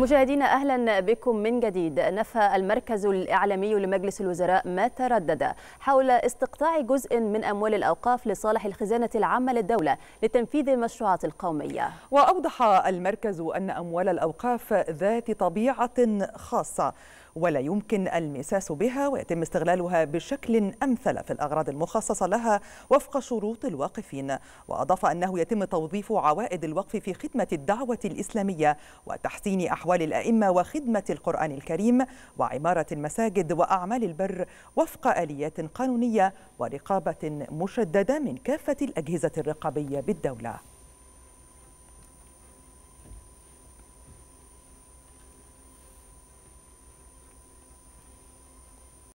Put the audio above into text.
مشاهدينا اهلا بكم من جديد نفى المركز الاعلامي لمجلس الوزراء ما تردد حول استقطاع جزء من اموال الاوقاف لصالح الخزانه العامه للدوله لتنفيذ المشروعات القوميه واوضح المركز ان اموال الاوقاف ذات طبيعه خاصه ولا يمكن المساس بها ويتم استغلالها بشكل أمثل في الأغراض المخصصة لها وفق شروط الواقفين وأضاف أنه يتم توظيف عوائد الوقف في خدمة الدعوة الإسلامية وتحسين أحوال الأئمة وخدمة القرآن الكريم وعمارة المساجد وأعمال البر وفق آليات قانونية ورقابة مشددة من كافة الأجهزة الرقابية بالدولة